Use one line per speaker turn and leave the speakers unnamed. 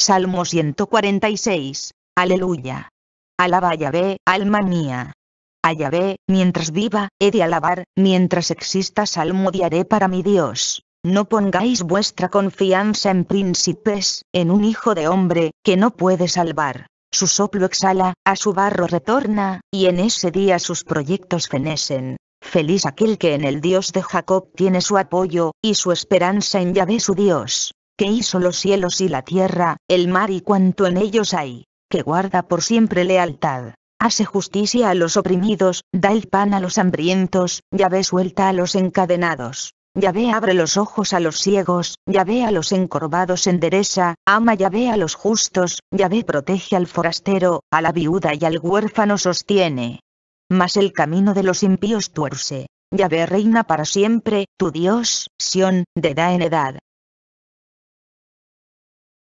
Salmo 146. Aleluya. Alaba Yahvé,
alma mía. A Yahvé, mientras viva, he de alabar, mientras exista Salmo diaré para mi Dios. No pongáis vuestra confianza en príncipes, en un hijo de hombre, que no puede salvar. Su soplo exhala, a su barro retorna, y en ese día sus proyectos fenecen. Feliz aquel que en el Dios de Jacob tiene su apoyo, y su esperanza en Yahvé su Dios que hizo los cielos y la tierra, el mar y cuanto en ellos hay, que guarda por siempre lealtad. Hace justicia a los oprimidos, da el pan a los hambrientos, Yahvé suelta a los encadenados. Yahvé abre los ojos a los ciegos, Yahvé a los encorvados endereza, ama Yahvé a los justos, Yahvé protege al forastero, a la viuda y al huérfano sostiene. Mas el camino de los impíos tuerce. Yahvé reina para siempre,
tu Dios, Sión, de edad en edad.